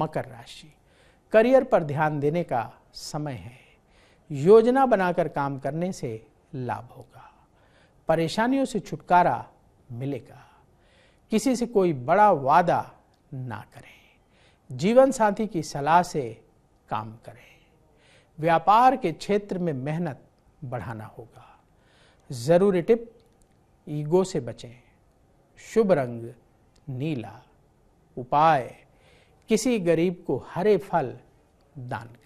मकर राशि करियर पर ध्यान देने का समय है योजना बनाकर काम करने से लाभ होगा परेशानियों से छुटकारा मिलेगा किसी से कोई बड़ा वादा ना करें जीवन साथी की सलाह से काम करें व्यापार के क्षेत्र में मेहनत बढ़ाना होगा जरूरी टिप ईगो से बचें शुभ रंग नीला उपाय किसी गरीब को हरे फल दान